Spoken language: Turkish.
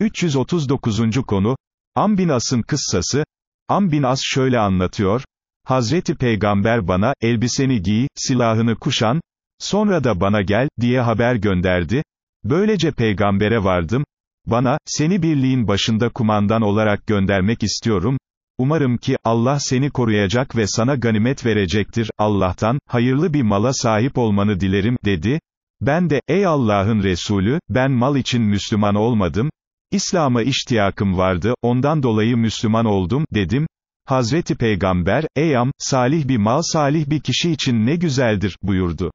339. konu, Am bin As'ın kıssası, Am bin As şöyle anlatıyor, Hazreti Peygamber bana, elbiseni giy, silahını kuşan, sonra da bana gel, diye haber gönderdi, böylece peygambere vardım, bana, seni birliğin başında kumandan olarak göndermek istiyorum, umarım ki, Allah seni koruyacak ve sana ganimet verecektir, Allah'tan, hayırlı bir mala sahip olmanı dilerim, dedi, ben de, ey Allah'ın Resulü, ben mal için Müslüman olmadım, İslam'a iştiyakım vardı, ondan dolayı Müslüman oldum, dedim. Hazreti Peygamber, ey am, salih bir mal salih bir kişi için ne güzeldir, buyurdu.